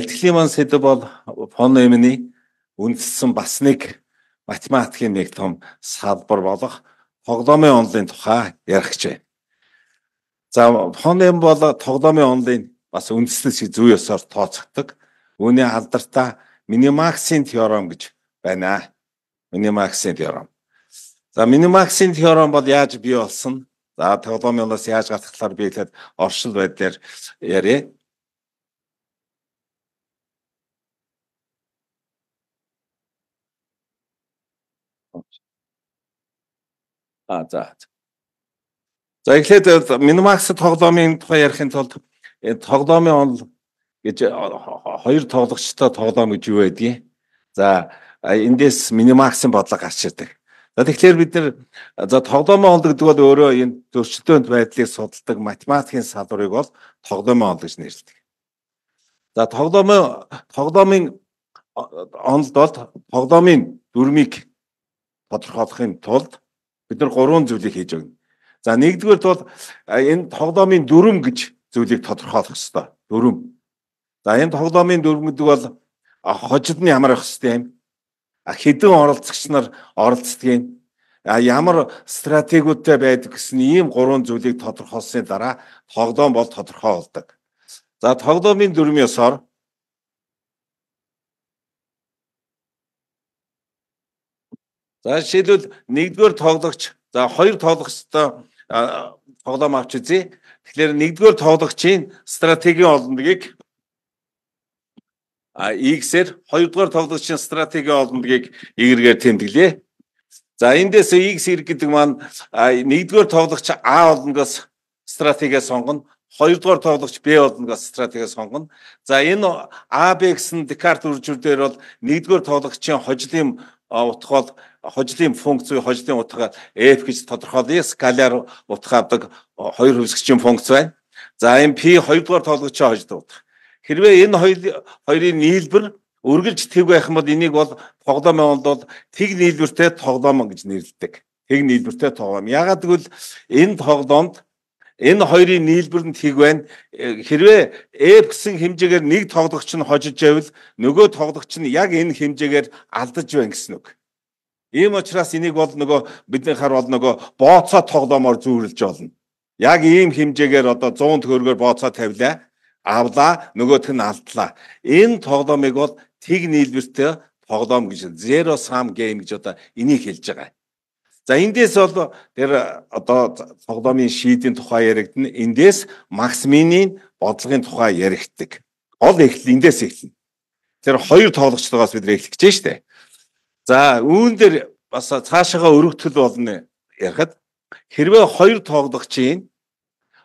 Илтгэлийн маань сэдв бол фонемны үндэссэн бас нэг математикийн нэг том салбар болох тоглоомын онлын тухай ярих гэж байна. За фонем бол тоглоомын онлын бас үндэснэс шиг зүй ёсоор тооцогддог. Үүний алдартай минимаксийн теорем гэж байна. Минимаксийн теорем. За минимаксийн теорем бол яаж бий болсон? За тоглоомын онлоос яаж гаргахлаар биелэхэд оршил байдлаар ярья. А за. За эхлээд минимакс э, тоглоомын тухай ярихын тулд э, тоглоомын онл гэж э, хоёр тоглогчтой тоглоом гэж юу байдгийг. За эндээс минимаксын бодлого гарч ирдэг. За тэгэхээр бид нэр за тоглоомын онл гэдэг бол өөрөө энэ зөрчилдөөнт байдлыг судалдаг математикийн салбарыг бол тоглоомын онл гэж нэрлэдэг. За тоглоомын тоглоомын онлд бол тоглоомын дүрмийг тодорхойлохын тулд Бид нар гурван зүйлийг хийж өгнө. За нэгдүгээр бол энэ тоглоомын дүрм гэж зүйлийг тодорхойлох хэвээр дүрм. За энэ тоглоомын дүрм гэдэг бол хожид нь ямар байх хэвээр юм. Хэдэн оролцогч нар оролцдог юм. Ямар стратегиудтай байдаг гэсэн ийм гурван зүйлийг тодорхойлсны дараа тоглоом бол тодорхой болдог. За тоглоомын дүрм ёсоор За жишээлбэл нэгдүгээр тоглогч за хоёр тоглогчтой тоглоом авч үзье. Тэгэхээр нэгдүгээр тоглогчийн стратеги олонгийг а X-ээр хоёрдугаар тоглогчийн стратеги олонгийг Y-гээр тэмдэглэе. За эндээс X хэрэг гэдэг маань нэгдүгээр тоглогч А олонгоос стратеги сонгоно. Хоёрдугаар тоглогч Б олонгоос стратеги сонгоно. За энэ А Б гэсэн Декарт үржүүлдээр бол нэгдүгээр тоглогчийн хожлын утга бол хожлын функц буюу хожлын утга f гэж тодорхойлъё. Скаляр утга авдаг хоёр хөвсгчийн функц байна. За энэ p 2 дугаар тоологчийн хожлын утга. Хэрвээ энэ хоёрын нийлбэр үргэлж тэг байх юм бол энийг бол тоглоом юм бол тэг нийлбэртэй тоглоом гэж нэрлэдэг. Тэг нийлбэртэй тоглоом. Ягаад гэвэл энэ тоглоомд Энэ хоёрын нийлбэр нь тэг байна. Хэрвээ F гэсэн хэмжээгээр нэг тоглогч нь хожиж явбал нөгөө тоглогч нь яг энэ хэмжээгээр алдаж байна гэсэн үг. Ийм учраас энийг бол нөгөө бидний хар бол нөгөө бооцоо тоглоомоор зүйрлж олно. Яг ийм хэмжээгээр одоо 100 төгрөгөөр бооцоо тавилаа, авлаа, нөгөөх нь алдлаа. Энэ тоглоомыг бол тэг нийлбэртэй тоглоом гэж zero sum game гэж одоо энийг хэлж байгаа. За эндээс бол тэр одоо тоглоомын шийдийн тухай яригдана. Эндээс Макс Минийн бодлогын тухай яригддаг. Гол эхлэл эндээс эхэлнэ. Тэр хоёр тоглогчтойгоос бид эхлэх гэж штэ. За үүн дээр бас цаашаага өргөтгөл болно ярихад хэрвээ хоёр тоглогчийн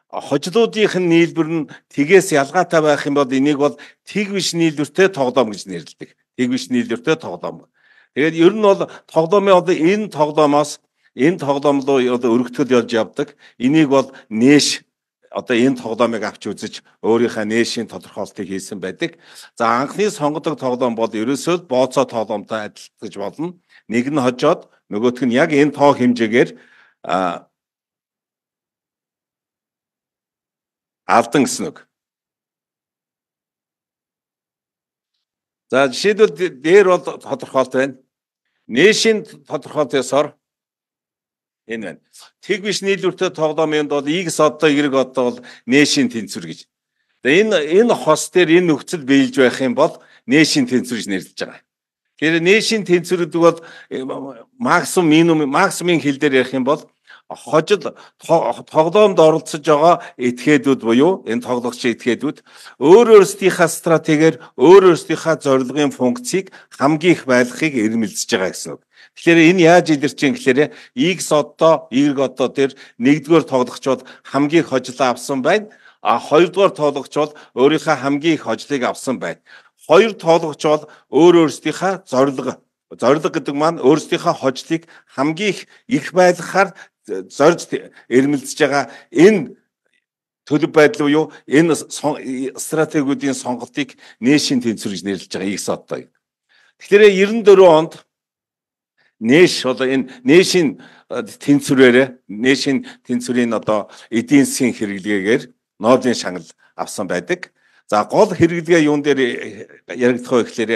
хожлуудынх нь нийлбэр нь тгээс ялгаатай байх юм бол энийг бол тэг биш нийлбэртэй тоглоом гэж нэрлэдэг. Тэг биш нийлбэртэй тоглоом. Тэгээд ер нь бол тоглоомын одоо энэ тоглоомоос энэ тоглоом руу одоо өргөтгөл явж явдаг. Энийг бол нээш одоо энэ тоглоомыг авч үзэж өөрийнхөө нээшийн тодорхойлтыг хийсэн байдаг. За анхны сонгодог тоглоом бол ерөөсөө бооцоо тоглоомтой адил гэж болно. Нэг нь хожоод нөгөөх нь яг энэ тоо хэмжээгээр алдан гэсэн үг. За жишээлбэл дээр бол тодорхойлт байна. Нээшийн тодорхойлт ёсоор Энэ байна. Тэг биш нийлүүлэлтэд тоглоомынд бол X одоо Y одоо бол нэшийн тэнцвэр гэж. Тэгээ энэ энэ хос дээр энэ нөхцөл биелж байх юм бол нэшийн тэнцвэр гэж нэрлэж байгаа. Тэр нэшийн тэнцвэрүүд бол э, максимум минимум максимын хил дээр ярих юм бол хожил тоглоомд оролцож байгаа этгээдүүд буюу энэ тоглогчийн этгээдүүд өөр өөрсдийнхаа стратегээр өөр өөрсдийнхаа зорилгын функцийг хамгийн их байлгахыг эрмэлзэж байгаа гэсэн үг. Тэгэхээр энэ яаж илэрчин гэхээр X одоо Y одоо тэр нэгдүгээр тоглогч бол хамгийн их хожлоо авсан байна. А хоёрдугаар тоглогч бол өөрийнхөө хамгийн их хожлыг авсан байна. Хоёр тоглогч бол өөр өөрсдийнхаа зорилго зориг гэдэг маань өөрсдийнхөө хожлыг хамгийн их их байлгахаар зорж эрмэлзэж байгаа энэ төлөв байдал уу юу энэ стратегиудын сонголтыг нээшийн тэнцвэр гэж нэрлэж байгаа их содтой. Тэгэхээр 94 онд нээш одоо энэ нээшийн тэнцвэрээр нээшийн тэнцвэрийн одоо эдийн засгийн хэрэглээгээр Нобелийн шагнал авсан байдаг. За гол хэрэглэгээ юун дээр яригдах вэ гэхээр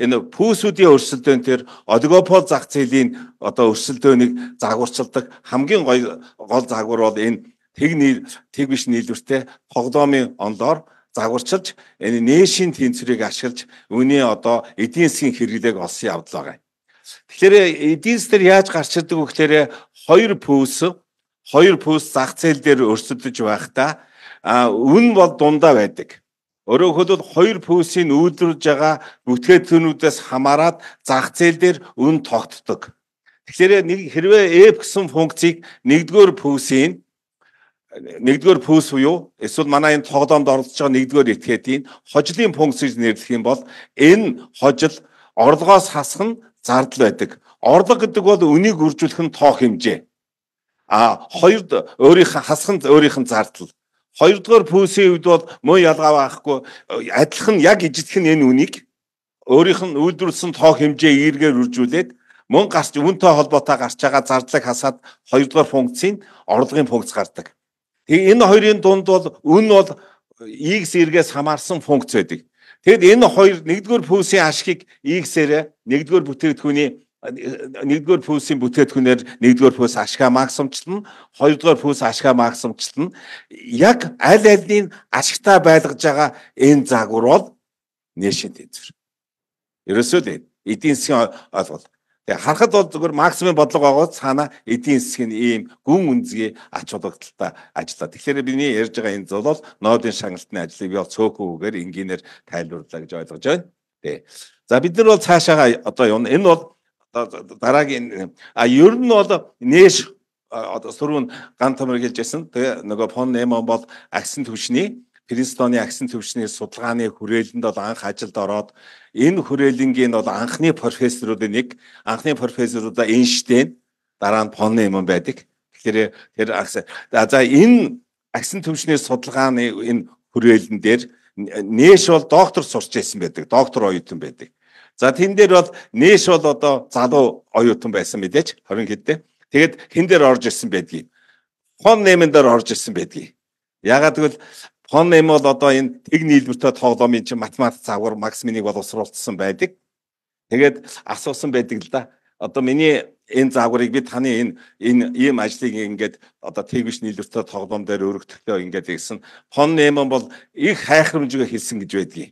энэ пүүсүүдийн өрсөлдөөн тэр олигопол зах зээлийн одоо өрсөлдөөнийг загварчилдаг хамгийн гол загвар бол энэ тэг нийл тэг биш нийлвэртэй тоглоомын онлоор загварчилж энэ нээшийн тэнцвэрийг ашиглаж үүний одоо эдийн засгийн хэрэглээг олсон явдал байгаа. Тэгэхээр эдийн засгаар яаж гарч ирдэг вэ гэхээр хоёр пүүс хоёр пүүс зах зээл дээр өрсөлдөж байхдаа а үн бол дундаа байдаг Өөрөөр хэлбэл хоёр пөөсийг үүлдүүлж байгаа бүтээгдэхүүнүүдээс хамаарат зах зээл дээр үн тогтдог. Тэгэхээр нэг хэрвээ F гэсэн функцийг нэгдүгээр пөөсийн нэгдүгээр пөөс буюу эсвэл манай энэ тоглоомд оролцож байгаа нэгдүгээр этгээдийн хожлын функц гэж нэрлэх юм бол энэ хожил орлогоос хасах нь зардал байдаг. Орлого гэдэг бол үнийг үржүүлэх нь тоох хэмжээ. А хоёр өөрийнх нь хасах нь өөрийнх нь зардал. Хоёрдугаар пүүсийн үед бол муу ялгаа байхгүй адилхан яг ижидхэн энэ үнийг өөрийнх нь үйлдвэрлэсэн тоо хэмжээ эргээр үржүүлээд мөн гарч үнэтэй холбоотой гарч байгаа зардлыг хасаад хоёрдугаар функцийн орлогын функц гардаг. Тэгээ энэ хоёрын дунд бол үн бол X эргээс хамаарсан функц байдаг. Тэгэд энэ хоёр нэгдүгээр пүүсийн ашигыг X-ээрээ нэгдүгээр бүтээгдэхүүний нэгдүгээр фүүсийн бүтээтгүнээр нэгдүгээр фүүс ашгаа максимчлна, хоёрдугаар фүүс ашгаа максимчлна. Яг аль альний ашигтай байлгаж байгаа энэ загвар бол нэшин тэнцвэр. Ерөөсөө л эдийн засгийн ойлголт. Тэгээ харахад бол зөвхөн максимум бодлого байгаа цаана эдийн засгийн ийм гүн үнцгийн ач холбогдолтой ажиллаа. Тэгэхээр биний ярьж байгаа энэ зол бол ноодын шагналтны ажлыг би бол цөөхгүйгээр энгийнээр тайлбарлаа гэж ойлгож байна. Тэг. За бид нар бол цаашаага одоо явна. Энэ бол дараагийн а ер нь бол нээш одоо сөрүүн ган тамир хэлжсэн тэгээ нөгөө фон немо бол аксент төвшний Принстоны аксент төвчний судалгааны хүрээлэнд бол анх ажилд ороод энэ хүрээлэнгийн бол анхны профессоруудын нэг анхны профессорудаа Эйнштейн дараа нь фон немо байдаг. Тэгэхээр тэр аксент за энэ аксент төвчний судалгааны энэ хүрээлэн дээр нээш бол доктор сурч байсан байдаг. Доктор оюутан байдаг. За тэн дээр бол нээш бол одоо залуу оюутан байсан мэдээч 20 хэдтэй. Тэгэд хэн дээр орж ирсэн байдгийг. Хон нэмэндээр орж ирсэн байдгийг. Ягаад гэвэл хон нэм бол одоо энэ тэг нийлбэртэй тоглоомын чинь математик загвар макс минийг боловсруулсан байдаг. Тэгээд асуусан байдаг л да. Одоо миний энэ загварыг би таны энэ энэ ийм ажлыг ингээд одоо тэгвш нийлбэртэй тоглоом дээр өргөдөхтэй ингээд хэлсэн. Хон нэм бол их хайхрамжгүй хэлсэн гэж байдгийг.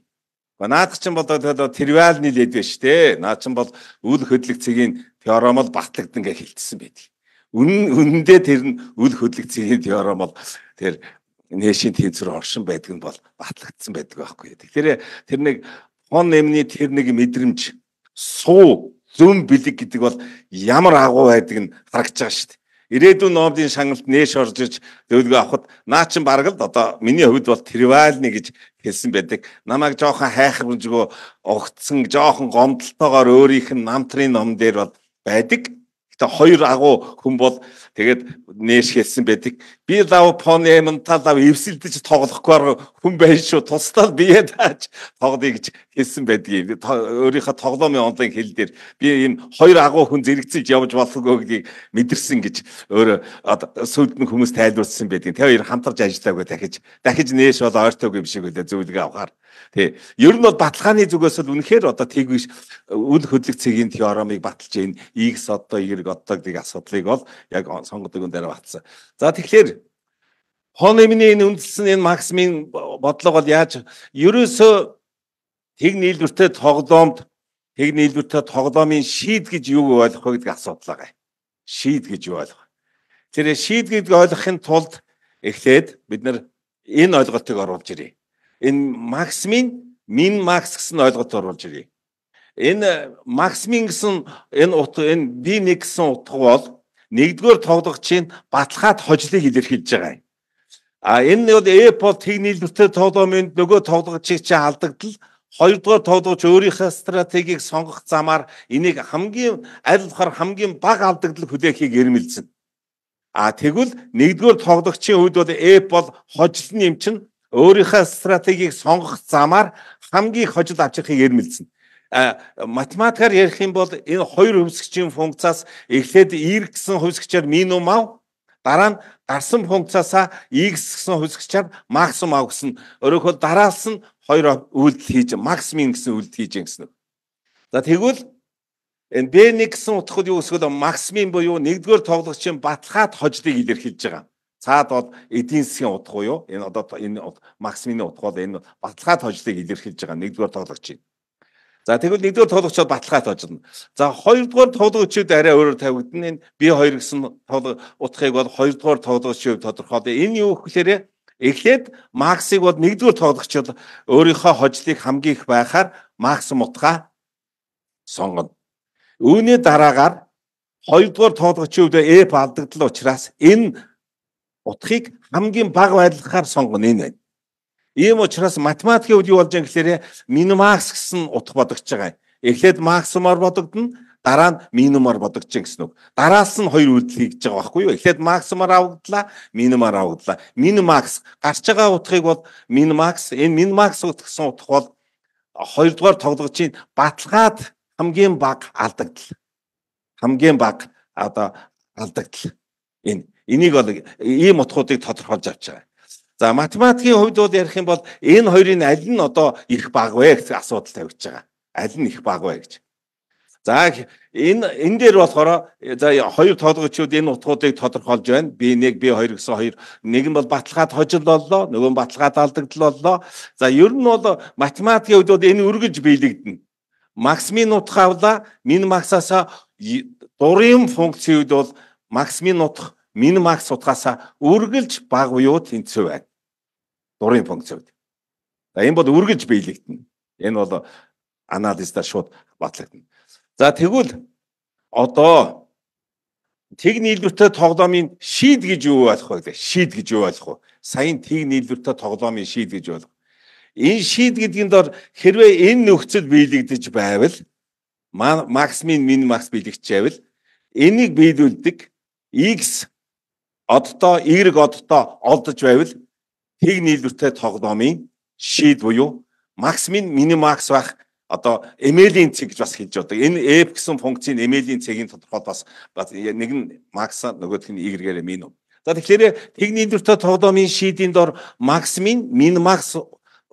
Наадах чинь бол тэгээд тэрвалны лэд биш те. Наад чинь бол үл хөдлөх цэгийн теорем бол батлагдсан гэж хэлсэн байдаг. Үнэн үнэндээ тэр нь үл хөдлөх цэгийн теорем бол тэр нэшийн тэнцвэр оршин байдг нь бол батлагдсан байдаг байхгүй. Тэгэхээр тэр нэг он нэмний тэр нэг мэдрэмж суу зөм бэлэг гэдэг бол ямар агуу байдг нь харагдаж байгаа шүү дээ. Ирээдүйн номдын шаналт нээш орж иж зөвлөгөө авахд наа чин бараг л одоо миний хувьд бол тривиалны гэж хэлсэн байдаг. Намайг жоохон хайхамжгүй огцсон жоохон гомдолтойгоор өөрийнх нь намтрын ном дээр бол байдаг Гэхдээ хоёр агуу хүн бол тэгээд нээш хэлсэн байдаг. Би лав понементал лав эвсэлдэж тоглохгүйгээр хүн байж шүү. Тусдаа бие тааж тоглоё гэж хэлсэн байдаг. Өөрийнхөө тоглоомын онлайн хэл дээр би ийм хоёр агуу хүн зэрэгцэж явж болохгүй гэдгийг мэдэрсэн гэж өөрөө сүйдэн хүмүүс тайлбарлсан байдаг. Тэ хоёр хамтарч ажиллаагүй дахиж дахиж нээш бол ойртоогүй биш хөлөө зөвлөгөө авахар. Тий. Ер нь бол баталгааны зүгээс л үнэхээр одоо тэгвэш үл хөдлөх цэгийн теоремыг баталж ийн. X одоо Y боддог нэг асуудлыг бол яг сонгодог энэ дээр батсан. За тэгэхээр Хонемний энэ үндэслэн энэ Максимийн бодлого бол яаж ерөөсөө тэг нийлвэртэй тоглоомд тэг нийлвэртэй тоглоомын шийд гэж юу ойлгох вэ гэдэг асуудал байгаа. Шийд гэж юу ойлгох. Тэр шийд гэдэг ойлгохын тулд эхлээд бид нар энэ ойлголтыг оруулж ирье. Энэ Максимийн мин Макс гэсэн ойлголт оруулж ирье. Энэ э, Максмин гэсэн энэ утга энэ би нэг гэсэн утга бол нэгдүгээр тоглогчийн баталгаад хожлыг илэрхийлж байгаа юм. А энэ нь бол эпол техниктэй тоглоомын нөгөө тоглогчийг чи алдагдал хоёрдугаар тоглогч өөрийнхөө стратегийг сонгох замаар энийг хамгийн аль болохоор хамгийн бага алдагдал хүлээхийг эрмэлзэн. А тэгвэл нэгдүгээр тоглогчийн үед бол эп бол хожлын юм чинь өөрийнхөө стратегийг сонгох замаар хамгийн хожил авчихыг эрмэлзэн. Э, математикаар ярих юм бол энэ хоёр хувьсгчийн функцаас эхлээд ир гэсэн хувьсгчаар минимум ав дараа нь гарсан функцаасаа x гэсэн хувьсгчаар максимум ав гэсэн өөрөөхөө дараалсан хоёр үйлдэл хийж максимин гэсэн үйлдэл хийж гэсэн. За тэгвэл энэ b1 гэсэн утгад юу эсвэл максимин буюу нэгдүгээр тоглогчийн баталгаат хожлыг илэрхийлж байгаа. Цаад бол эдийн засгийн утга уу юу? Энэ одоо энэ максимины утга бол энэ баталгаат хожлыг илэрхийлж байгаа нэгдүгээр тоглогчийн. За тэгвэл нэгдүгээр туулгачд баталгаат очно. За хоёрдугаар туулгачд арай өөрөөр тавигдана. Энэ би хоёр гэсэн утгыг бол хоёрдугаар туулгачд тодорхойлоо. Энэ юу гэхээр эхлээд Максыг бол нэгдүгээр туулгачд өөрийнхөө хожлыг хамгийн их байхаар Макс мутгаа сонгоно. Үүний дараагаар хоёрдугаар туулгачд эп алдагдал учраас энэ утгыг хамгийн бага байдлаар сонгоно энэ байна. Ийм учраас математикийн үед юу болж байгаа гэхээр минимакс гэсэн утга бодогдож байгаа. Эхлээд максимаар бодогдно, дараа нь минимаар бодогдож байгаа гэсэн үг. Дараас нь хоёр үйлдэл хийж байгаа байхгүй юу? Эхлээд максимаар авагдлаа, минимаар авагдлаа. Минимакс гарч байгаа утгыг бол минимакс, энэ минимакс гэсэн утга бол хоёрдугаар тоглогчийн баталгаад хамгийн бага алдагдал. Хамгийн бага одоо алдагдал. Энэ энийг бол ийм утгуудыг тодорхойлж авч байгаа. За математикийн хувьд бол ярих юм бол энэ хоёрын аль нь одоо их баг вэ гэсэн асуудал тавьж байгаа. Аль нь их баг вэ гэж. За энэ энэ дээр болохоор за хоёр тоологчид энэ утгуудыг тодорхойлж байна. B1, B2 гэсэн хоёр. Нэг нь бол баталгаад хожил боллоо, нөгөө нь баталгаад алдагдал боллоо. За ер нь бол математикийн хувьд бол энэ үргэлж биелэгдэнэ. Максимийн утга авла, мин максааса дурын функцүүд бол максимийн утга мин макс утгаасаа үргэлж баг буюу тэнцүү байна дурын функцууд. За энэ бол үргэлж биелэгдэнэ. Энэ бол анализда шууд батлагдана. За тэгвэл одоо тэг нийлвэртэй тоглоомын шийд гэж юу болох вэ? Шийд гэж юу болох вэ? Сайн тэг нийлвэртэй тоглоомын шийд гэж болох. Энэ шийд гэдгийн дор хэрвээ энэ нөхцөл биелэгдэж байвал макс мин мин макс биелэгч байвал энийг биелүүлдэг x оддоо y оддоо олдож байвал тэг нийлвэртэй тоглоомын шийд буюу макс мин минимакс байх одоо эмэлийн цэг гэж бас хэлж байдаг. Энэ эп гэсэн функцийн эмэлийн цэгийн тодорхойд бас нэг нь макс нөгөөх нь y-гээр мин. За тэгэхээр тэгний дүртэй тоглоомын шийдийн дор макс мин мин макс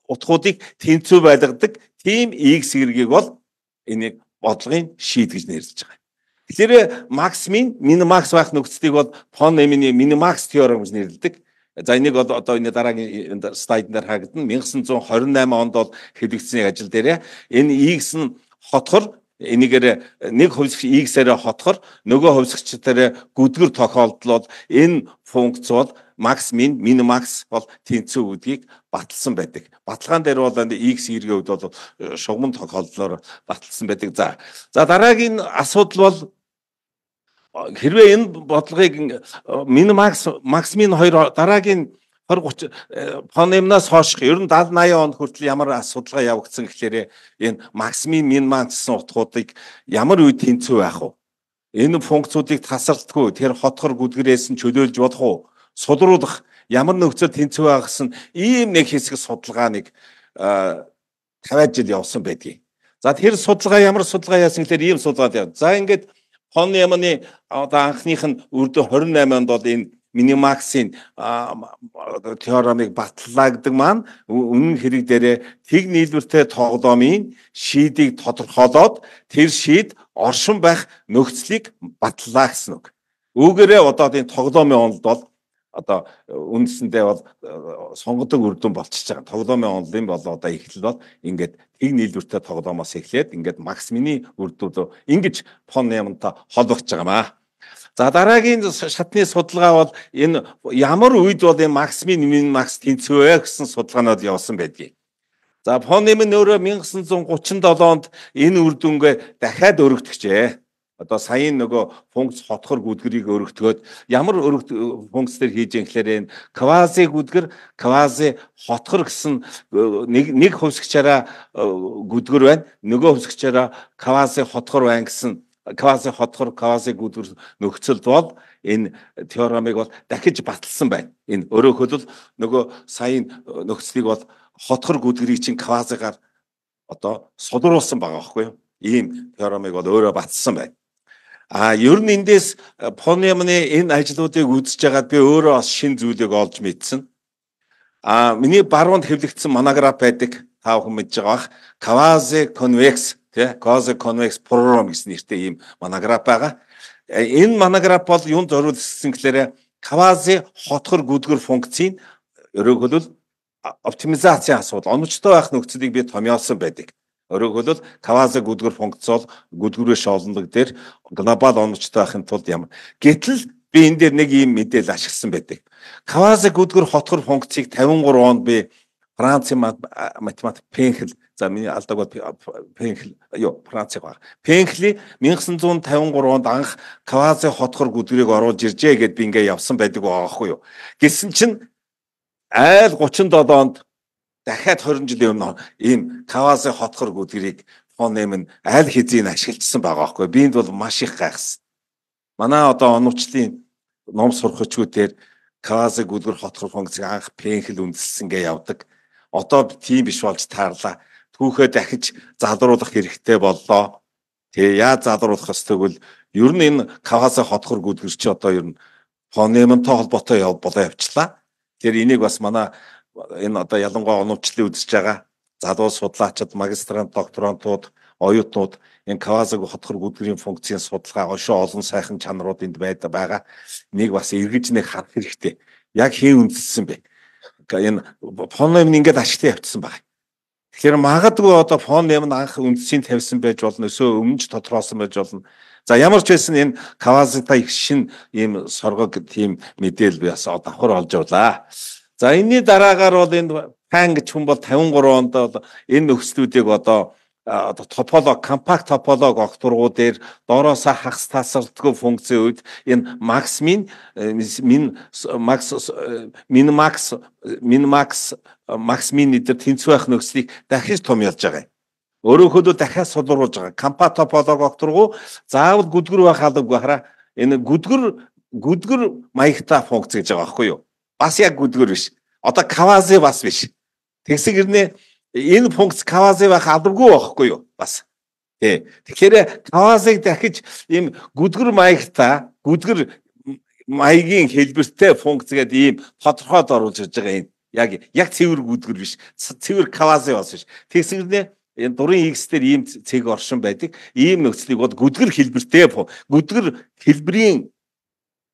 утгуудыг тэнцүү байлгадаг тийм x сэргийг бол энийг бодлогын шийд гэж нэрлэж байгаа. Тэгэхээр макс мин мин макс байх нөхцөлийг бол фон эминий минимакс теорем гэж нэрлэдэг. За энийг бол одоо энэ дараагийн слайд дээр харагдана. 1928 онд бол хэрэгжсэн ажил дээр энэ X нь хотхор энийгээр нэг хувьсгч X-аараа хотхор нөгөө хувьсгчтараа гүдгэр тохиолдлоод энэ функц бол макс мин минимакс бол тэнцүү үдгийг баталсан байдаг. Баталгаан дээр бол X эргээвд бол шугам тохиолдлоор баталсан байдаг. За. За дараагийн асуудал бол Хэрвээ энэ бодлогыг минимакс максимин хоёр дараагийн 20 30 э, фонемнаас хойших ер нь 70 80 он хүртэл ямар судалгаа явагдсан гэхээр энэ максимин миниман гэсэн утгуудыг ямар үед тэнцүү байх вэ? Энэ функцуудыг тасардгүй тэр хотгор гүдгэрээс нь чөлөөлж болох уу? Судруулах ямар нөхцөл тэнцүү байх гэсэн ийм нэг хэсэг судалгаа нэг 50 э, жил явсан байдгийг. За тэр судалгаа ямар судалгаа яасан гэхээр ийм судалгаа яв. За ингээд Хон Яманы одоо анхных нь үрдө 28 онд бол энэ минимаксын теоремыг батлагддаг маань үнэн хэрэг дээрээ тэг нийлбэртэй тоглоомын шийдийг тодорхойлоод тэр шийд оршин байх нөхцөлийг батлаа гэсэн үг. Үүгээрээ одоо энэ тоглоомын онд бол одоо э, үндсэндээ бол э, сонгодог үр дүн болчихж байгаа. Тоглоомын онлын болоо одоо эхлэл бол ингээд тэг нийлвэртэй тоглоомоос эхлээд ингээд макс миний үр дүн ингэж пон юмтай холбогдож байгаа маа. За дараагийн шатны судалгаа бол энэ ямар үед бол энэ макс минь макс тэнцвэ гэсэн судалгаанууд явсан байдгийг. За Фонем нь өөрөө 1937 онд энэ үр дүнгээ дахиад өргөдөгчээ одоо саяын нөгөө функц хотхор гүдгэрийг өргөтгөөд ямар өргөт функц төр хийж юм гэхээр энэ квази гүдгэр квази хотхор гэсэн э, нэг нэг хувьсгчаараа э, гүдгэр байна нөгөө хувьсгчаараа квази хотхор байна гэсэн квази хотхор квази гүдгэр нөхцөлд бол энэ теоремыг бол дахиж баталсан байна энэ өөрөө хөлөл нөгөө саяын э, нөхцөлийг бол хотхор гүдгэрийг чинь квазигаар одоо содруулсан байгаа байхгүй юу ийм теоремыг бол өөрөө баталсан байна А ер нь эндээс э, Понямны энэ ажлуудыг үзэж байгаад би өөрөө бас шин зүйлийг олж мэдсэн. А миний баруунд хэвлэгдсэн монограф байдаг та бүхэн мэдж байгаа бах. Kawase convex тий Kawase convex program гэсэн нэртэй ийм монограф байгаа. Э, энэ монограф бол юун зориулсан гэхээр Kawase э, хотгор гүдгэр функцийн ерөөхөлөл оптимизацийн асуудал. Оновчтой байх нөхцөлийг би томьёолсон байдаг. Өөрөөр хэлбэл Кавазаг гүдгэр функцол гүдгэрээс олонлог дээр глобал оновчтой байхын тулд ямар гэтэл би энэ дээр нэг ийм мэдээлэл ашигласан байдаг. Кавазаг гүдгэр хотгор функцийг 53 онд би Францын математик Пенхел за миний алдаг бол Пенхел юу Францыг баг. Пенхли 1953 онд анх Кавази хотгор гүдгэрийг оруулж иржээ гэд би ингээ явсан байдаг аахгүй юу. Гэсэн чинь айл 37 онд дахиад 20 жилийн өмнө ийм Кавазе хотхор гүдгэрийг фонэм нь аль хэзээ нь ашиглажсан байгаа байхгүй. Биэнд бол маш их гайхсан. Манай одоо оновчлын ном сурагчдээр Кавазе гүдгэр хотхор функцийг анх пенхэл үндэслэнгээ явдаг. Одоо тийм биш болж таарлаа. Түүхээ дахиж залруулах хэрэгтэй боллоо. Тэгээ яаж залруулах хэвтэйг бол ер нь энэ Кавазе хотхор гүдгэр чи одоо ер нь фонэмтэй холбоотой яв болоо явчлаа. Тэр энийг бас манай энэ одоо ялангуяа оновчлын үзэж байгаа залуу судлаачид, магистрант, докторантууд, оюутнууд энэ Кавазаг хотхор гүдгэрийн функцийн судалгаа ошоо олон сайхан чанарууд энд байдаг байгаа. Нэг бас эргэж нэг харах хэрэгтэй. Яг хэн үндэссэн бэ? Энэ фонэм ингээд ашигтай явцсан байна. Тэгэхээр магадгүй одоо фонэм нь анх үндэсийн тавьсан байж болно, өсөө өмнө ч тодорхойлсон байж болно. За ямар ч байсан энэ Кавазата их шин ийм соргог тийм мэдээлэл би бас давхар олж явлаа. За энэний дараагаар бол энэ Пан гэж хүн бол 53 онд бол энэ нөхцлүүдийг одоо одоо тополог компакт тополог огтургуу дээр доороосоо хагас тасардгүй функцийн үед энэ макс мин мин макс мин макс мин макс макс мин дээр тэнцүү байх нөхцөлийг дахиж том ялж байгаа юм. Өөрөөр хэлбэл дахиад сулруулж байгаа. Компакт тополог огтургуу заавал гүдгэр байх албагүй хараа энэ гүдгэр гүдгэр маягтай функц гэж байгаа байхгүй юу? Бас яг гүдгэр биш Одоо Кавази бас биш. Тэгсэг ирнэ энэ функц Кавази байх албагүй байхгүй юу? Бас. Тий. Тэгэхээр Кавазиг дахиж ийм гүдгэр маягтай, гүдгэр маягийн хэлбэртэй функц гэдэг ийм тодорхойд оруулж ирж байгаа юм. Яг яг цэвэр гүдгэр биш. Цэвэр Кавази бас биш. Тэгсэг ирнэ энэ дурын X дээр ийм цэг оршин байдаг. Ийм нөхцөлийг бол гүдгэр хэлбэртэй гүдгэр хэлбэрийн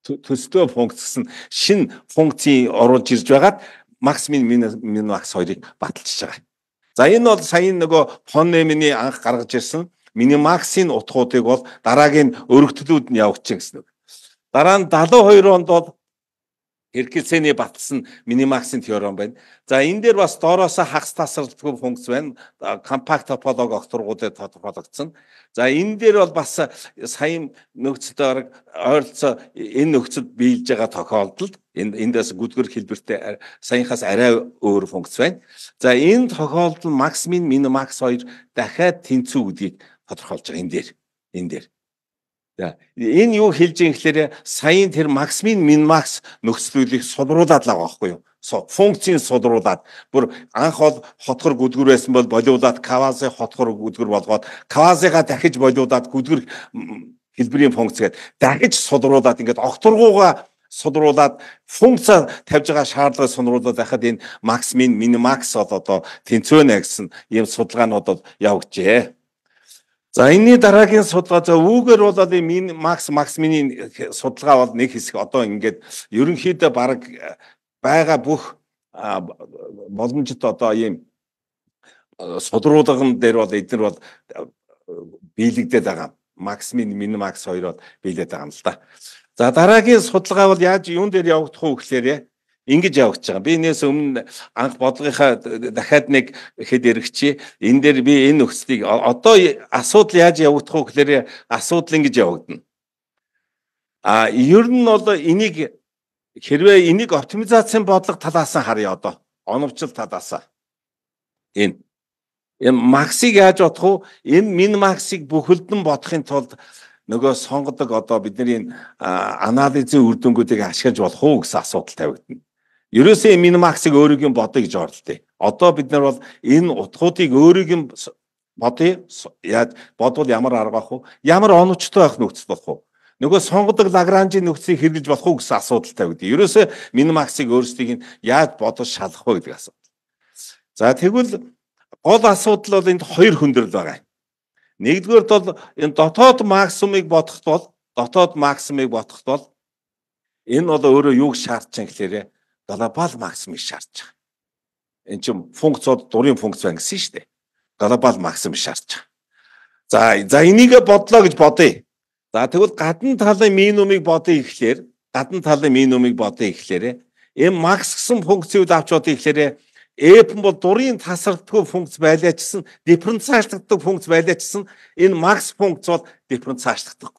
төстөө функц гэсэн шин функцийг оруулж ирж байгаад макс мин мин макс хоёрыг баталчихж байгаа. За энэ бол саяны нөгөө фонеминий анх гаргаж ирсэн минимаксийн утгуудыг бол дараагийн өргөдлүүд нь явагдчихсан гэсэн үг. Дараа нь 72 онд бол Хэркэлсэний батлс нь минимаксийн теорем байна. За энэ дээр бас доороосоо хагас тасралтгүй функц байна. Компакт топологи огторгуудад тодорхойлогдсон. За энэ дээр бол бас сая нөхцөлд ойролцоо энэ нөхцөлд биелж байгаа тохиолдолд энд эндээс гүдгэр хэлбэртэй саяхаас арай өөр функц байна. За энэ тохиолдол макс мин минимакс хоёр дахиад тэнцүү гэдгийг тодорхойлж байгаа энэ дээр. Энэ дээр. За энэ юу хэлж юм гэхээр саяын тэр максимин минмакс нөхцөлөлийг содруулад л байгаа байхгүй юу? функцийн содруулад бүр анх ол хотгор гүдгүр байсан бол болиулаад кавази хотгор гүдгүр болгоод кавазига дахиж болиулаад гүдгүр хэлбэрийн функцгээд дахиж содруулаад ингээд огторгууга содруулаад функц тавьж байгаа шаардлагыг сонруулаад байхад энэ максимин минимакс бол одоо тэнцвэнэ гэсэн ийм судалгаанууд явагджээ. За энэний дараагийн судалгаа за үүгээр бол энэ Макс Макс миний судалгаа бол нэг хэсэг одоо ингээд ерөнхийдөө баг байгаа бүх боломжит одоо ийм судруулган дээр бол эдгээр бол биелэгдээд байгаа. Макс минь миний Макс хоёр бол биелээд байгаа юм л да. За дараагийн судалгаа бол яаж юун дээр явагдах вэ гэхээр Ингэж явагдаж байгаа. Би энэс өмнө анх бодлогынхаа дахиад нэг хэд эргэчээ. Энэ дээр би энэ нөхцөлийг одоо асуудал яаж явагдах вэ гэхээр асуудал ингэж явагдана. А ер нь бол энийг хэрвээ энийг оптимизацийн бодлого талаас нь харъя одоо. Оновчл талаас энэ энэ максыг яаж бодох вэ? Энэ мин максыг бүхэлдэн бодохын тулд нөгөө сонгодог одоо бидний энэ анализын үр дүнгуудыг ашиглаж болох уу гэсэн асуудал тавигдана. Ерөөсөө минимаксыг өөрийн бодё гэж оролдъё. Одоо бид нар бол энэ утгуудыг өөрийн бодё яаж бодвол ямар арга авах вэ? Ямар оновчтой байх нөхцөл болох вэ? Нөгөө сонгодог лагранжийн нөхцөлийг хэрэгж болох уу гэсэн асуудалтай үүдий. Ерөөсөө минимаксыг өөрсдийг нь яаж бодож шалах вэ гэдэг асуудал. За тэгвэл гол асуудал бол энд хоёр хүндрэл байгаа. Нэгдүгээр бол энэ дотоод максимыг бодохт бол дотоод максимыг бодохт бол энэ бол өөрөө юуг шаардсан гэхээр глобал максимыг шаарч байгаа. Эн чинь функцууд дурын функц байна гэсэн шүү дээ. Глобал максим шаарч байгаа. За за энийг бодлоо гэж бодъё. За тэгвэл гадна талын минимумыг бодъё гэхлээр гадна талын минимумыг бодъё гэхлээр эм макс гэсэн функцийг авч бодъё гэхлээр эп бол дурын тасардгүй функц байлаачсан дифференциаалддаг функц байлаачсан энэ макс функц бол дифференциаалддаг.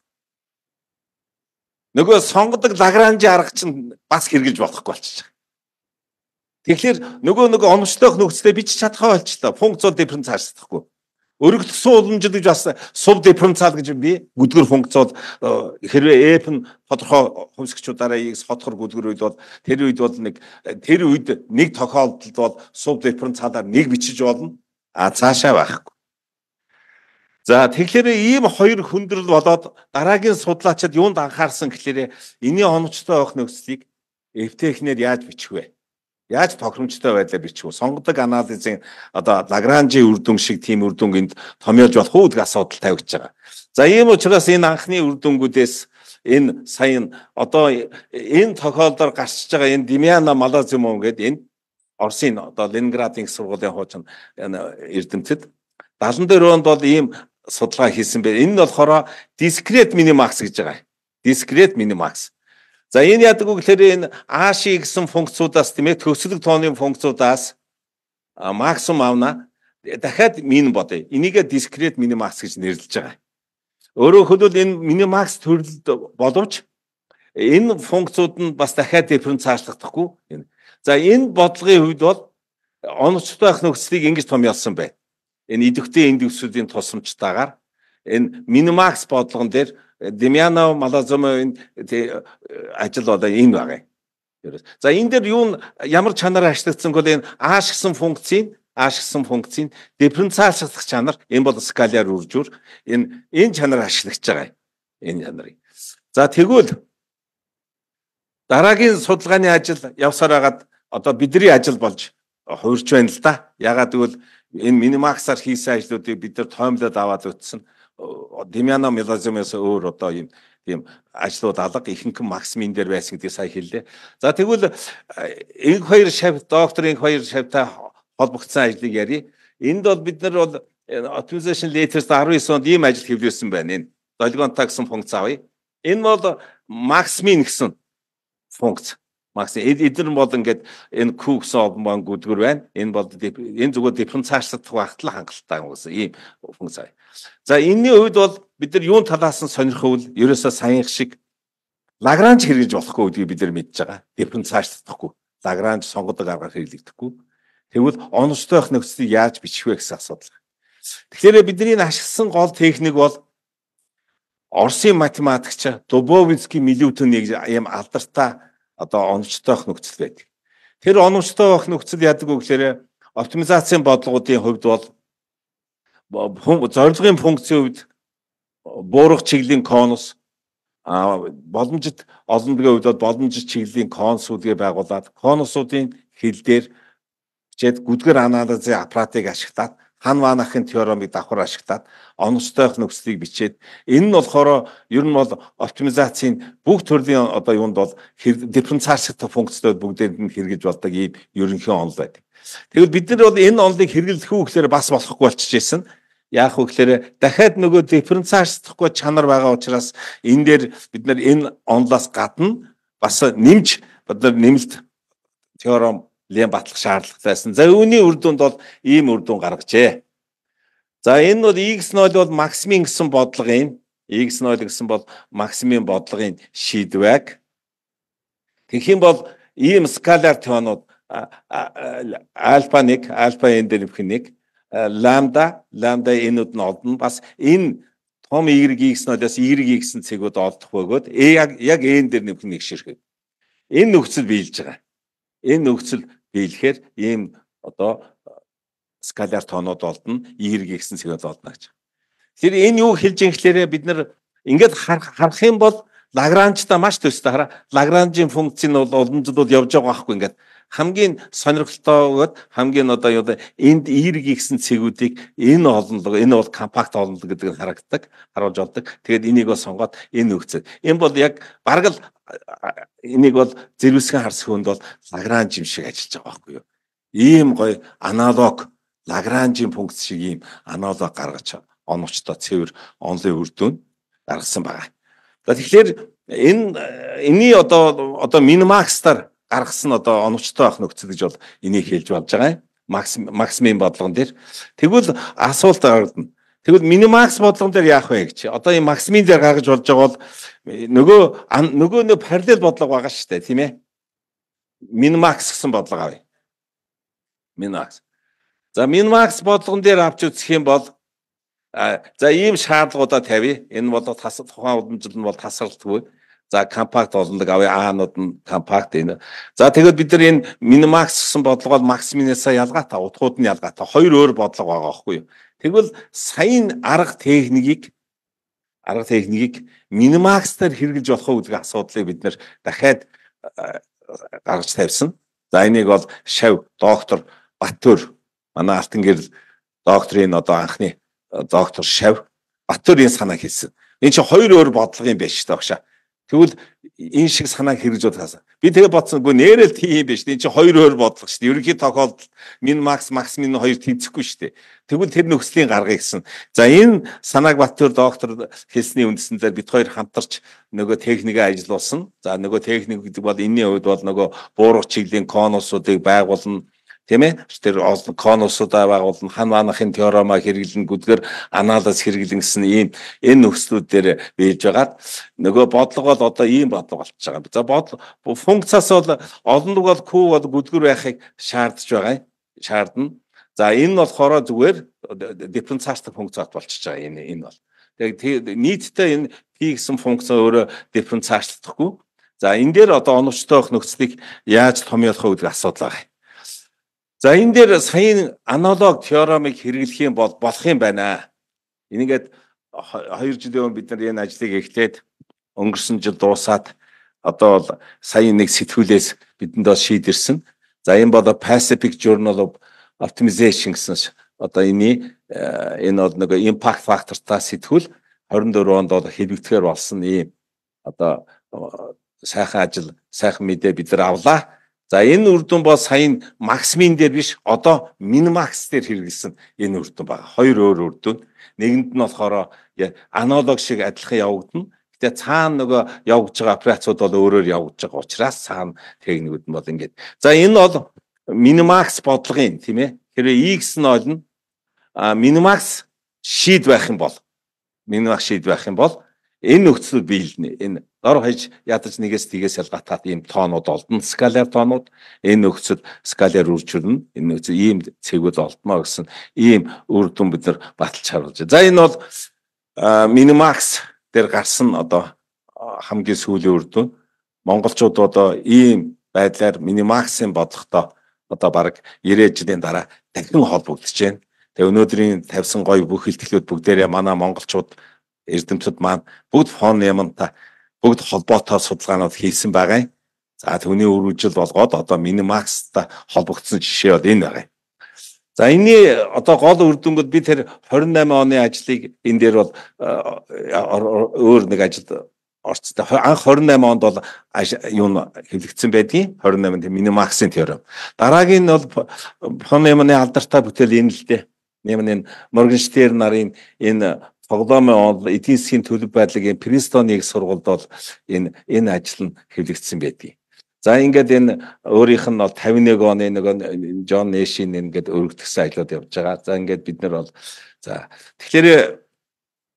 Нөгөө сонгодог лагранжи арга чинь бас хэрглэж болохгүй болчихж байгаа. Тэгэхээр нөгөө нөгөө оновчтойх нөхцөлөө бич чадхаа болчлоо. Функцол дифференциарсдахгүй. Өргөлтсөн уламжил гэж бас суб дифференциал гэж би гүдгэр функцол э, хэрвээ F нь тодорхой хувьсгчудаараа X хотгор гүдгэр үед бол тэр үед бол нэг э, тэр үед нэг тохиолдолд бол суб дифференциалаар нэг бичиж болно. А цаашаа байхгүй. За тэгэхээр ийм хоёр хүндрэл болоод дараагийн судлаачид юунд анхаарсан гэхээр энэний оновчтой байх нөхцөлийг эвтэхнэр яаж бичих вэ? Яаж тохиромжтой байдлаа бичвэ? Сонгодог анализын одоо Лагранжийн үр дүн шиг тийм үр дүн энд томьёолж болох уу гэдэг асуудал тавигдж байгаа. За ийм учраас энэ анхны үр дүнгуудээс энэ сайн одоо энэ тохиолдоор гарчж байгаа энэ Демьяна Малазимов гэдэг энэ Оросын одоо Ленинградын сургуулийн хуучин эрдэмтэд 74 онд бол ийм судалгаа хийсэн бай. Энэ нь болохоор дискрет минимакс гэж байгаа. Дискрет минимакс. За энэ яадаг вэ гэхээр энэ ааши гэсэн функцуудаас тийм ээ төсөлг тооны функцуудаас максимум авна. Дахиад мин бодъё. Энийг дискрет минимакс гэж нэрлэж байгаа. Өөрөөр хэлбэл энэ минимакс төрөл боловч энэ функцууд нь бас дахиад дифференцаачлахдаггүй. За энэ бодлогын хувьд бол онцтой байх нөхцөлийг ингэж томьёолсон байна. Энэ идэвхтэй энд дэвсүүдийн тусламжтайгаар энэ минимакс бодлогон дээр Демьянов, Малазомов энэ ажил одоо энэ байгаа юм. За энэ дээр юу ямар чанараар ашиглагдсан гэвэл энэ ааш гэсэн функцийн ааш гэсэн функцийн дифференциалчлах чанар энэ бол скаляр үржүүр энэ энэ чанар ашиглагдж байгаа энэ чанарыг. За тэгвэл дараагийн судалгааны ажил явсаар хагаад одоо бидний ажил болж хуурч байна л да. Ягаад гэвэл энэ минимаксаар хийсэн ажлуудыг бид нар тоомлоод аваад үтсэн. Демьяна Мелазимээс өөр одоо юм тийм ажлууд алга ихэнхэн максимин дээр байсан гэдэг сайн хэллээ. За тэгвэл энэ хоёр шав докторын хоёр шавтай холбогдсон ажлыг ярий. Энд бол бид нар бол optimization э, letters 19 онд ийм ажил хэвлүүлсэн байна энэ. Долгонтаа гэсэн функц авъя. Энэ бол максимин гэсэн функц. Макс эдгэр бол ингээд энэ Q гэсэн олон бон гүдгэр байна. Энэ бол энэ зүгээр дифференциашлах багтл хангалттай юм гэсэн ийм функц. За энэний үед бол бид нар юун талаас нь сонирх вэ? Ерөөсөө саянх шиг Лагранж хэрэгж болохгүй гэдгийг бид нар мэдж байгаа. Дифференциашлахгүй. Лагранж сонгодог аргаар хэрэглэгдэхгүй. Тэгвэл онцтой их нөхцөлийг яаж бичих вэ гэсэн асуудал. Тэгэхээр бидний ашигласан гол техник бол Оросын математикч Дубовинский Милютын нэг юм алдартай одоо оновчтой байх нөхцөл байдаг. Тэр оновчтой байх нөхцөл яадаг вэ гэхээр оптимизацийн бодлогоодын хувьд бол зорилгын функцийн хувьд буурах чиглийн конус а боломжит олонгийн хувьд бол боломжит чиглийн консулгээ байгуулад конусуудын хил дээр хичээд гүдгэр анализын аппаратыг ашиглаад хан ванахын теоремыг давхар ашиглаад оноцтойх нөхцөлийг бичээд энэ нь болохоор ер нь бол оптимизацийн бүх төрлийн одоо юунд бол дифференциацт функцлууд бүгдээр нь хэрэгжиж болдог ийм ерөнхий онол байдаг. Тэгвэл бид нар бол энэ онолыг хэрэглэх үү гэхээр бас болохгүй болчихжээ. Яах вэ гэхээр дахиад нөгөө дифференциацлахгүй чанар байгаа учраас энэ дээр бид нар энэ онолоос гадна бас нэмж бид нар нэмэлт теорем нэлээд батлах шаардлагатайсэн. За үүний үр дүнд бол ийм үр дүн гаргажээ. За энэ бол X0 бол максимин гэсэн бодлого юм. X0 гэсэн бол максимин бодлогын шийдвэг. Тэгэх юм бол ийм скаляр төвнүүд альфа 1, альфа n дээр бүхнийг ламда, ламда энүүд нь олдно. Бас энэ том Y X0-оос Y гэсэн цэгүүд олдох бөгөөд яг яг n дээр нэмэх нэг ширхэг. Энэ нөхцөл биелж байгаа. Энэ нөхцөл биелэхээр ийм одоо скаляр тоонууд олдно, ийрэг гэсэн сигнал олдно гэж. Тэр энэ юу хэлж инхлээрэ бид нар ингээд харах юм бол Лагранжтай маш төстэй хараа. Лагранжийн функц нь бол олон жил бол явж байгаа байхгүй ингээд хамгийн сонирхолтой бод хамгийн одоо юу энд эерэг гисэн цэгүүдийг энэ олонлог энэ бол компакт олонлог гэдэг нь харагддаг харуулж олдог. Тэгээд энийг бас сонгоод энэ нөхцөл. Энэ бол яг бараг л энийг бол зэрвэсгэн харс хөөнд бол лагранж юм шиг ажиллаж байгаа байхгүй юу. Ийм гоё аналог лагранжийн функц шиг ийм аналог гаргаж оновчтой цэвэр онлын үр дүн гаргасан байгаа. За тэгэхээр энэ энэний одоо одоо минимакстар гаргасан одоо оновчтой байх нөхцөл гэж бол энийг хэлж болж байгаа юм. Макс максимум бодлогон дээр. Тэгвэл асуулт гарна. Тэгвэл минимакс бодлогон дээр яах вэ гэж. Одоо энэ максимин дээр гаргаж болж байгаа бол нөгөө нөгөө нэг параллел бодлого байгаа шүү дээ, тийм ээ. Минимакс гэсэн бодлого авъя. Минимакс. За минимакс бодлогон дээр авч үзэх юм бол за ийм шаардлагуудаа тавья. Энэ бол тас тухайн уламжлал нь бол тасралтгүй. За компакт олонлог авъя аанууд нь компакт энэ. За тэгээд бид нар энэ минимакс гэсэн бодлого бол макс минесаа ялгаатай, утгууд нь ялгаатай. Хоёр өөр бодлого байгаа байхгүй юу? Тэгвэл сайн арга техникийг арга техникийг минимакстаар хэрэгжилж болох уу гэдэг асуудлыг бид нэр дахиад э, гаргаж тавьсан. За энийг бол шав доктор Батөр манай алтан гэрэл докторийн одоо анхны э, доктор шав Батөр энэ санаа хэлсэн. Энэ чинь хоёр өөр бодлого юм байна шүү дээ багшаа. Тэгвэл энэ шиг санааг хэрэгжүүлж хаасан. Би тэгээ бодсон гоо нээрэл тийм биш. Энд чинь хоёр хоёр бодлого шүү дээ. Ерөнхий тохиолдолд мин макс макс мин хоёр тэнцэхгүй шүү дээ. Тэгвэл тэр нөхцөлийн гаргая гэсэн. За энэ санааг Баттөр доктор хэлсний үндсэндээр бид хоёр хамтарч нөгөө техникээ ажилуулсан. За нөгөө техник гэдэг бол энэний хувьд бол нөгөө буурах чиглийн конусуудыг байгуулна тийм ээ тэр олон конусудаа байгуулна хан манахын теорема хэрэглэн гүдгэр анализ хэрэглэн гэсэн ийм энэ нөхцлүүд дээр биелж байгаад нөгөө бодлого бол одоо ийм бодлого болчихж байгаа. За бодлого функцаас бол олонлог бол Q бол гүдгэр байхыг шаардж байгаа шаардна. За энэ нь болохоор зүгээр дифференциацтай функц бат болчихж байгаа энэ энэ бол. Тэгээд нийтдээ энэ P гэсэн функц өөрөө дифференциачлахдаггүй. За энэ дээр одоо оновчтой нөхцөлийг яаж томьёолох вэ гэдэг асуудал байгаа. За энэ дээр саяын аналог теоремыг хэрэглэх юм бол болох юм байна. Ингээд 2 жилийн өмнө бид нар энэ ажлыг эхлээд өнгөрсөн жил дуусаад одоо бол саяын нэг сэтгүүлээс бидэнд бас шийдэрсэн. За энэ бол Pacific Journal of Optimization гэсэн одоо энэ э, энэ бол нэг impact factor-таа сэтгүүл 24 онд бол хэвэгдэхээр болсон ийм одоо э, сайхан ажил, сайхан мэдээ бид нар авлаа. За энэ үрдэн ба сайн максимин дээр биш одоо минимакс дээр хэрэгэлсэн энэ үрдэн байна. Хоёр өөр үрдэн. Нэгэнд нь болохоор аналог шиг адилхан явагдана. Гэтэ цаана нөгөө явж байгаа операцууд бол өөрөөр явж байгаа учраас цаана техникүүд нь бол ингээд. За энэ бол минимакс бодлогын тийм ээ. Хэрвээ x нь олно а минимакс шийд байх юм бол минимакс шийд байх юм бол энэ нөхцөл биелнэ. Энэ дор хаяж ядаж нэгээс тгээс ялгатаад ийм тоонууд олдно. Скаляр тоонууд энэ нөхцөл скаляр үржирнэ. Энэ нөхцөл ийм цэгүүд олдно гэсэн ийм үр дүн бид нар баталж харуулж байна. За энэ бол минимакс дээр гарсан одоо хамгийн сүүлийн үр дүн. Монголчууд одоо ийм байдлаар минимаксын бодлоготой одоо баг 90 жилийн дараа дахин холбогдож байна. Тэгээ өнөөдрийн тавьсан гоё бүх хилтгэлүүд бүгдээрээ манай монголчууд эрдэмтэд маань бүгд фон юмтай бүгд холбоотой судалгаанууд хийсэн байгаа. За түүний үржил болгоод одоо минимакстай холбогдсон жишээ бол энэ байгаа. За энэний одоо гол үр дүнгууд би тэр 28 оны ажлыг энэ дээр бол өөр нэг ажилд орцтой. Анх 28 онд бол юу хэвлэгдсэн байдгийн 28 тийм минимаксын теорем. Дараагийн нь бол Фонеманы алдартай бүтээл энэ л дээ. Нэмэн Моргенштерн нарын энэ Тоглоомын онл эдийн засгийн төлөв байдлын Принстоны их сургуульд бол энэ энэ ажил нь хэвлэгдсэн байдгийг. За ингээд энэ өөрийнх нь бол 51 оны нэг Джон Нэшийн ингээд өргөдгсөн ажлууд явж байгаа. За ингээд бид нар бол за тэгэхээр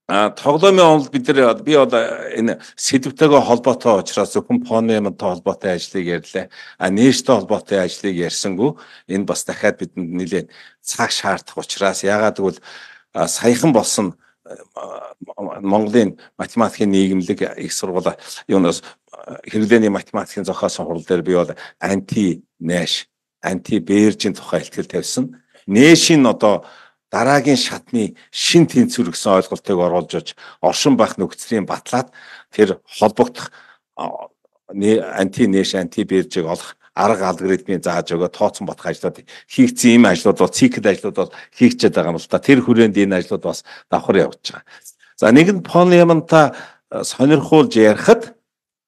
а тоглоомын онл бид нар би бол энэ сэдвтэйгээ холбоотой учраас зөвхөн фонемонтой холбоотой ажлыг ярьлаа. А нээжтэй холбоотой ажлыг ярьсангүй энэ бас дахиад бидэнд нэлээд цаг шаардах учраас ягаад гэвэл саяхан болсон Монголын математикийн нийгэмлэг их сургууль юунаас э, хэрэглээний математикийн зохион сургууль дээр би бол анти нэш анти бэржийн тухай ихтгэл тавьсан. Нэшийн одоо дараагийн шатны шин тэнцвэр гэсэн ойлголтыг оруулж аж оршин байх нөхцөлийн батлаад тэр холбогдох анти нэш анти бэржийг олох арга алгоритмыг зааж өгөө тооцсон бодох ажлууд хийгдсэн ийм ажлууд бол циклд ажлууд бол хийгчээд байгаа юм л та. Тэр хүрээнд энэ ажлууд бас давхар явж байгаа. За нэг нь полиамента э, сонирхуулж ярихад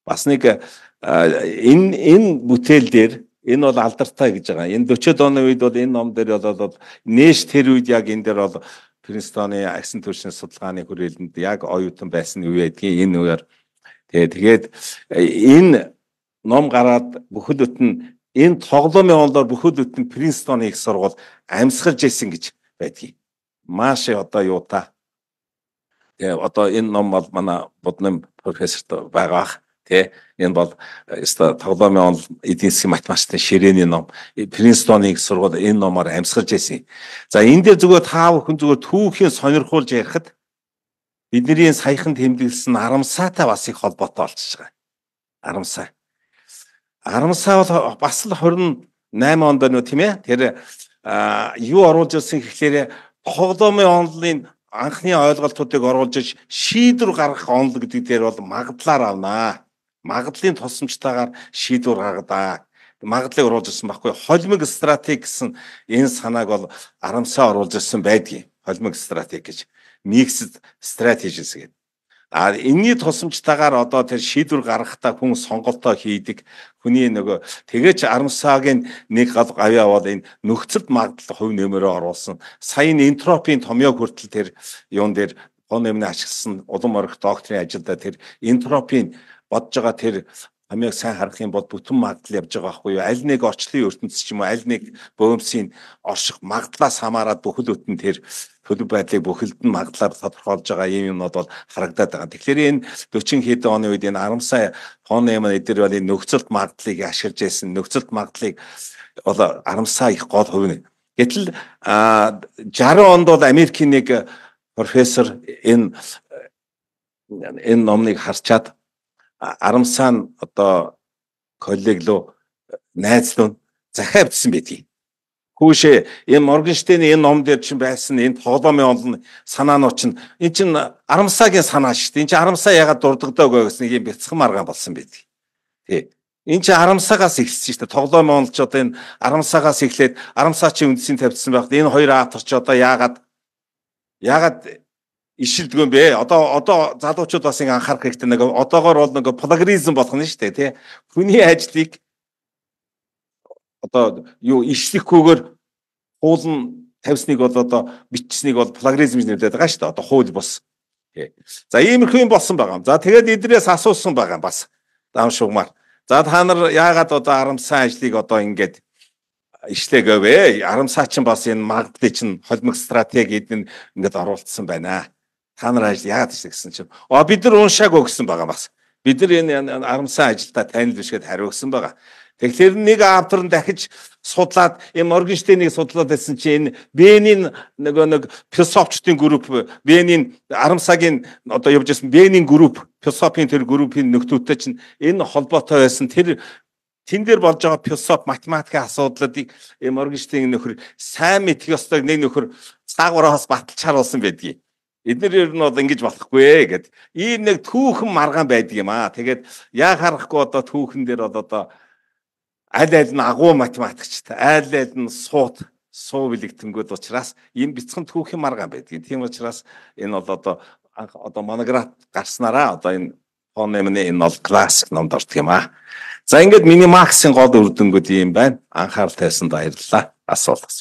бас нэг э, энэ энэ бүтээл дээр энэ бол алдартай гэж байгаа. Энэ 40-од оны үед бол энэ ном дээр бол нээш тэр үед яг энэ дээр бол Принстоны агсын төршин судалгааны хүрээлэнд яг оюутан байсан үе гэдгийг энэ үеэр тэгээ тэгээд э, энэ ном гараад бүхэл бүтэн энэ тоглоомын онлоор бүхэл бүтэн Принстоны их сургууль амьсгалж исэн гэж байдгийг. Маш одоо юу та. Тэгээ одоо энэ ном бол манай Будным профессорт байгаа. Тэ энэ бол э, ёсто тоглоомын онл эдийн засгийн математикийн ширээний ном. Принстоны э, их сургууль энэ номоор амьсгалж исэн. За энэ дээр зүгээр таа бүхэн зүгээр түүхийн сонирхуулж ярихад бидний саяхан тэмдэглэсэн арамсаатай бас их холбоотой болчихж байгаа. Арамсаа Арамсаа бол бас л 28 онд нөө тийм ээ. Тэр юу оруулж ирсэн гэхлээр тоглоомын онлын анхны ойлголтуудыг оруулж иж шийдвэр гаргах онл гэдэг дээр бол магадлаар авнаа. Магадлын тусламжтайгаар шийдвэр гаргадаа. Магадлыг оруулж ирсэн байхгүй. Холимог стратеги гэсэн энэ санааг бол арамсаа оруулж ирсэн байдгийг. Холимог стратеги гэж. Mixed strategies гэдэг А энэний тусламжтайгаар одоо тэр шийдвэр гаргахтаа хүн сонголтоо хийдэг. Хүний нөгөө тэгээч 10 сагийн нэг гал гавья бол энэ нөхцөлд магадлал хувь нэмрээ оруулсан. Сая энэ энтропийн томьёог хүртэл тэр юун дээр гон нэмнэ ашигласан улам орох докторийн ажилда тэр энтропийн бодж байгаа тэр хамгийн сайн харах юм бол бүтэн магадлал явж байгаа байхгүй юу? Аль нэг орчлын ертөнцийн ч юм уу, аль нэг бөөмсийн орших магадлаас хамаарат бүхэл бүтэн тэр төлөв байдлыг бүхэлд нь магадлаар тодорхойлж байгаа юм юмнууд бол харагдаад байгаа. Тэгэхээр энэ 40 хэдэн оны үед энэ 10 сая тонны юм эдгээр бол энэ нөхцөлт магадлыг ашиглаж байсан. Нөхцөлт магадлыг бол 10 сая их гол хувь нь. Гэтэл 60 онд бол Америкийн нэг профессор энэ энэ номыг харчаад 10 сая одоо коллег лөө найз нь захаа бичсэн байдгийг Хүүшээ энэ Моргенштейний энэ ном дээр чинь байсан энэ тоглоомын онлон санаанууд чинь эн чинь арамсаагийн санаа шүү дээ. Эн чинь арамсаа ягаад дурддагдаг вэ гэсэн нэг юм бяцхан маргаан болсон байдаг. Тий. Эн чинь арамсаагаас эхэлсэн шүү дээ. Тоглоомын онлж одоо энэ арамсаагаас эхлээд арамсаачийн үндэсийг тавьсан байхад энэ хоёр аатрч одоо яагаад яагаад ишилдэг юм бэ? Одоо одоо залуучууд бас ингэ анхаарах хэрэгтэй нэг одоогор бол нэг плагеризм болох нь шүү дээ тий. Хүний ажлыг одоо юу ишлэх хөөгөр хууль нь тавьсныг бол одоо бичснэг бол плагиаризм гэж нэрлэдэг байгаа шүү дээ. Одоо хууль бос. За иймэрхүү юм болсон байгаа юм. За тэгээд эдрээс асуусан байгаа юм бас. Дам шугмаар. За та нар яагаад одоо арамсан ажлыг одоо ингээд ишлэгэвэ? Арамсаа чинь бас энэ магадгүй чинь холимог стратеги эдэн ингээд оруулсан байна. Та нар ажил яагаад ишлэ гэсэн чинь оо бид нар уншаагүй гэсэн байгаа бас. Бид нар энэ арамсан ажилдаа танил бишгээд хариу өгсөн байгаа. Тэгэхээр нэг автор нь дахиж судлаад юм Моргенштейнийг судлаад байсан чинь энэ Бенин нөгөө нэг философчдын групп Бенин 10 сагийн одоо явж байсан Бенин групп философийн тэр группийн нөхдүүдтэй чинь энэ холбоотой байсан тэр тэн дээр болж байгаа философи математикийн асуудлуудыг Моргенштейн нөхөр сайн мэдэх ёстой нэг нөхөр цаагуураас баталж харуулсан байдгийг Эднэр ер нь бол ингэж болохгүй ээ гэд. Ийм нэг түүхэн маргаан байдаг юм аа. Тэгээд яа харахгүй одоо түүхэн дээр бол одоо аль аль нь агуу математикчтай, аль аль нь суут суу билэгтэнгүүд учраас энэ бяцхан түүхийн маргаан байдгийг. Тийм учраас энэ бол одоо одоо монограф гарснараа одоо энэ Хонемны энэ бол классик номд ордог юм аа. За ингээд миний максийн гол үр дүнгууд юм байна. Анхаарал тайсанд баярлалаа. Асуулт